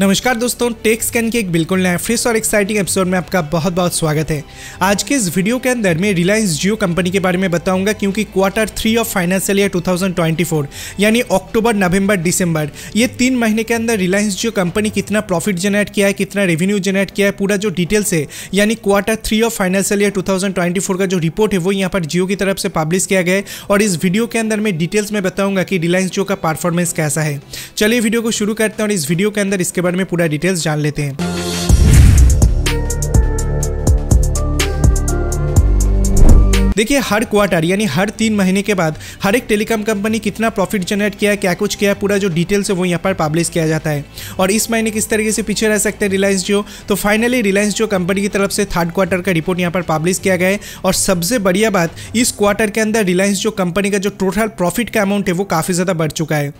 नमस्कार दोस्तों take scan के एक बिल्कुल नया फ्रेश और एक्साइटिंग एपिसोड में आपका बहुत बहुत स्वागत है आज के इस वीडियो के अंदर मैं रिलायंस जियो कंपनी के बारे में बताऊंगा क्योंकि quarter three of financial year 2024 यानी अक्टूबर नवंबर दिसंबर ये तीन महीने के अंदर रिलायंस जियो कंपनी कितना प्रॉफिट जनरेट किया है कितना रेवेन्यू जनरेट किया है पूरा जो डिटेल्स है यानी quarter three of financial year two का जो रिपोर्ट है वो यहाँ पर जियो की तरफ से पब्लिश किया गया है और इस वीडियो के अंदर मैं डिटेल्स में बताऊंगा कि रिलायंस जियो का परफॉर्मेंस कैसा है चलिए वीडियो को शुरू करते हैं और इस वीडियो के अंदर इसके बारे में पूरा डिटेल्स जान लेते हैं देखिए हर क्वार्टर यानी हर तीन महीने के बाद हर एक टेलीकॉम कंपनी कितना प्रॉफिट जनरेट किया है क्या कुछ किया है पूरा जो डिटेल्स है वो यहाँ पर पब्लिश किया जाता है और इस महीने किस तरीके से पीछे रह सकते हैं रिलायंस जियो तो फाइनली रिलायंस जियो कंपनी की तरफ से थर्ड क्वार्टर का रिपोर्ट यहाँ पर पब्लिश किया गया है और सबसे बढ़िया बात इस क्वार्टर के अंदर रिलायंस जो कंपनी का जो टोटल प्रॉफिट का अमाउंट है वो काफ़ी ज़्यादा बढ़ चुका है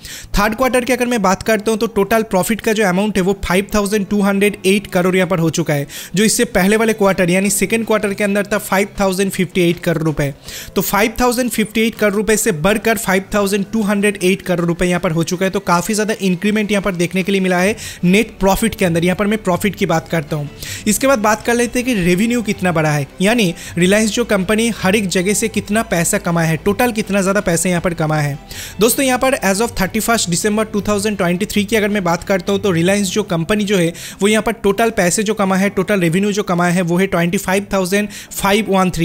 थर्ड क्वार्टर की अगर मैं बात करता हूँ तो टोटल प्रॉफिट का जो अमाउंट है वो एट करोड़ यहाँ पर हो चुका है जो इससे पहले वाले क्वार्टर यानी सेकेंड क्वार्टर के अंदर था एट करोड़ करोड़ रुपए तो 5058 करोड़ रुपए से बढ़कर 5208 करोड़ रुपए यहां पर हो चुका है तो काफ़ी ज़्यादा इंक्रीमेंट यहां पर देखने के लिए मिला है नेट प्रॉफिट के अंदर यहां पर मैं प्रॉफिट की बात करता हूं इसके बाद बात कर लेते हैं कि रेवेन्यू कितना बड़ा है यानी रिलायंस जो कंपनी हर एक जगह से कितना पैसा कमाया है टोटल कितना ज़्यादा पैसे यहां पर कमाया है दोस्तों यहां पर एज ऑफ थर्टी दिसंबर टू की अगर मैं बात करता हूँ तो रिलायंस जो कंपनी जो है वो यहाँ पर टोटल पैसे जो कमाए हैं टोटल रेवेन्यू जो कमाया है वो है ट्वेंटी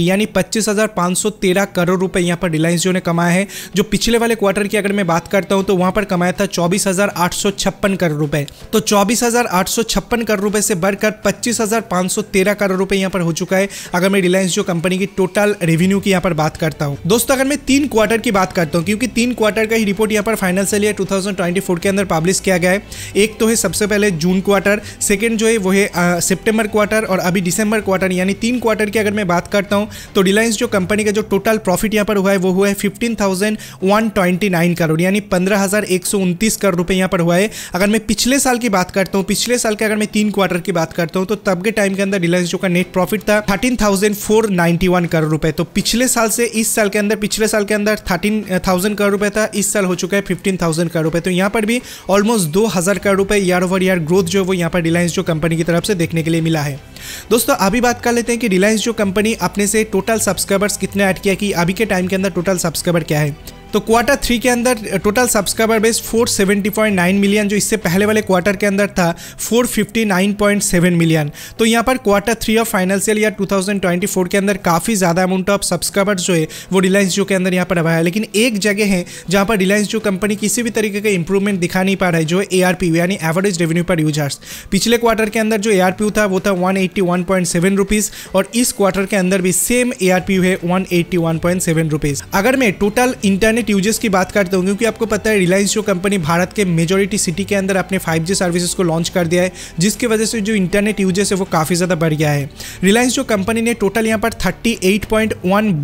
यानी पच्चीस हज़ार 513 करोड़ रुपए यहाँ पर रिलायंस जियो ने कमाया है जो पिछले वाले क्वार्टर की अगर मैं बात करता हूँ तो वहाँ पर कमाया था चौबीस करोड़ रुपए तो चौबीस करोड़ रुपए से बढ़कर पच्चीस करोड़ रुपए यहाँ पर हो चुका है अगर मैं रिलायंस जियो कंपनी की टोटल रेवेन्यू की यहाँ पर बात करता हूँ दोस्तों अगर मैं तीन क्वार्टर की बात करता हूँ क्योंकि तीन क्वार्टर का ही रिपोर्ट यहाँ पर फाइनेंशियल ईयर टू के अंदर पब्लिश किया गया है एक तो है सबसे पहले जून क्वार्टर सेकेंड जो है वो है सितंबर क्वार्टर और अभी दिसंबर क्वार्टर यानी तीन क्वार्टर की अगर मैं बात करता हूँ तो रिलायंस जो कंपनी का जो टोटल प्रॉफिट यहाँ पर हुआ है वो हुआ है फिफ्टीन करोड़ यानी पंद्रह एक सौ करोड़ रुपये यहाँ पर हुआ है अगर मैं पिछले साल की बात करता हूँ पिछले साल के अगर मैं तीन क्वार्टर की बात करता हूँ तो तब के टाइम के अंदर रिलायंस जो का नेट प्रॉफिट था thirteen thousand four one crore रुपए तो पिछले साल से इस साल के अंदर पिछले साल के अंदर थर्टीन थाउजेंड करोड़ रुपए था इस साल हो चुका है फिफ्टीन थाउजेंड करोड़ रुपए तो यहाँ पर भी ऑलमोस्ट दो हज़ार करोड़ रुपए ईयर ओवर ईयर ग्रोथ जो है वो यहाँ पर रिलायंस जो कंपनी की तरफ से देखने के लिए मिला है दोस्तों अभी बात कर लेते हैं कि रिलायंस जो कंपनी अपने से टोटल सब्सक्राइबर्स कितने ऐड किया कि अभी के टाइम के अंदर टोटल सब्सक्राइबर क्या है तो क्वार्टर थ्री के अंदर टोटल सब्सक्राइबर बेस 470.9 मिलियन जो इससे पहले वाले क्वार्टर के अंदर था 459.7 मिलियन तो यहाँ पर quarter three of financial year 2024 के अंदर काफ़ी ज़्यादा अमाउंट ऑफ सब्सक्राइबर्स जो है वो रिलायंस जियो के अंदर यहाँ पर आया है लेकिन एक जगह है जहाँ पर रिलायंस जियो कंपनी किसी भी तरीके का इंप्रूवमेंट दिखा नहीं पा रहा है जो ए यानी एवरेज रेवेन्यू पर यूजर्स पिछले क्वार्टर के अंदर जो ए था वो था वन एट्टी और इस क्वार्टर के अंदर भी सेम ए है वन एट्टी अगर मैं टोटल इंटरनेट इंटरनेट यूजर्स की बात करता हूँ क्योंकि आपको पता है रिलायंस जो कंपनी भारत के मेजोरिटी सिटी के अंदर अपने फाइव जी सर्विसेज को लॉन्च कर दिया है जिसकी वजह से जो इंटरनेट यूजर्स है वो काफ़ी ज़्यादा बढ़ गया है रिलायंस जो कंपनी ने टोटल यहाँ पर thirty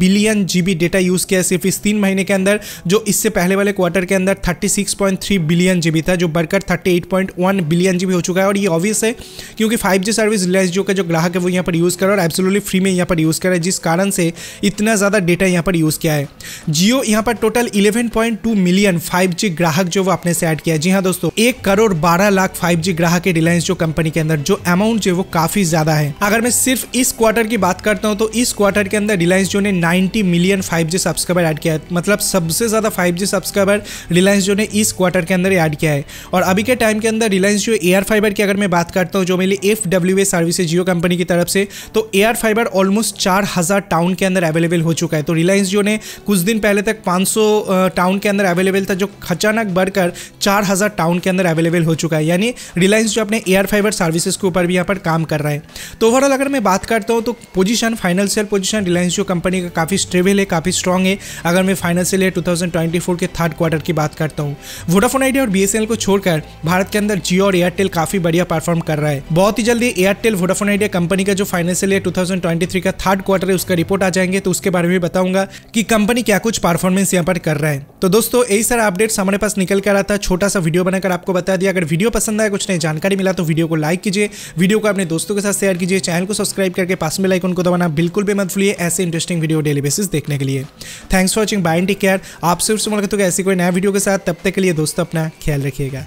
billion G data use किया सिर्फ इस तीन महीने के अंदर जो इससे पहले वाले क्वार्टर के अंदर थर्टी बिलियन जी था जो बढ़कर थर्टी बिलियन जी हो चुका है और ये ऑब्वियस है क्योंकि five G service Reliance Jio का जो ग्राहक है वो यहाँ पर यूज़ कर रहा है और एब्सोलूटली फ्री में यहाँ पर यूज़ कर रहा है जिस कारण से इतना ज़्यादा डेटा यहाँ पर यूज़ किया है जियो यहाँ पर टोटल टोटल 11.2 मिलियन 5G ग्राहक जो वो आपने से ऐड किया जी हाँ दोस्तों एक करोड़ बारह लाख 5G ग्राहक है रिलायंस जो कंपनी के अंदर जो अमाउंट जो वो काफी ज्यादा है अगर मैं सिर्फ इस क्वार्टर की बात करता हूँ तो इस क्वार्टर के अंदर रिलायंस जो ने 90 मिलियन 5G सब्सक्राइबर ऐड किया है मतलब सबसे ज्यादा 5G सब्सक्राइबर रिलायंस जो ने इस क्वार्टर के अंदर ऐड किया है और अभी के टाइम के अंदर रिलायंस जो एयर फाइबर की अगर मैं बात करता हूँ जो मेरे F W A service Jio company की तरफ से तो एयर फाइबर ऑलमोस्ट चार हजार टाउन के अंदर अवेलेबल हो चुका है तो रिलायंस जो ने कुछ दिन पहले तक 500 टाउन के अंदर अवेलेबल था जो अचानक बढ़कर 4000 टाउन के अंदर अवेलेबल हो चुका है यानी रिलायंस जो अपने एयर फाइबर सर्विसेज के ऊपर भी यहाँ पर काम कर रहा है तो ओवरऑल अगर मैं बात करता हूँ तो पोजिशन फाइनेंशियल पोजिशन रिलायंस जो कंपनी का काफ़ी स्टेबल है काफ़ी स्ट्रॉन्ग है अगर मैं फाइनेंशियल ईयर टू के थर्ड क्वार्टर की बात करता हूँ वोडाफोन आइडिया और बी को छोड़कर भारत के अंदर जियो और एयरटेल काफ़ी बढ़िया परफॉर्म कर रहा है बहुत ही जल्दी एयरटेल वोडाफोन आइडिया कंपनी का जो फाइनेंशियल ईयर टू का थर्ड क्वार्टर है उसका रिपोर्ट आ जाएंगे तो उसके बारे में बताऊंगा कि कंपनी क्या कुछ परफॉर्मेंस यहाँ पर कर रहा है तो दोस्तों यही सारा अपडेट्स हमारे पास निकल कर आता छोटा सा वीडियो बनाकर आपको बता दिया अगर वीडियो पसंद आया कुछ नई जानकारी मिला तो वीडियो को लाइक कीजिए वीडियो को अपने दोस्तों के साथ शेयर कीजिए चैनल को सब्सक्राइब करके पास में लाइक को दबाना बिल्कुल भी मत भूलिए ऐसे इंटरेस्टिंग वीडियो डेली बेसिस देखने के लिए thanks for watching bye take care आप सिर्फ मुलाकात होगा ऐसी कोई नया वीडियो के साथ तब तक के लिए दोस्तों अपना ख्याल रखिएगा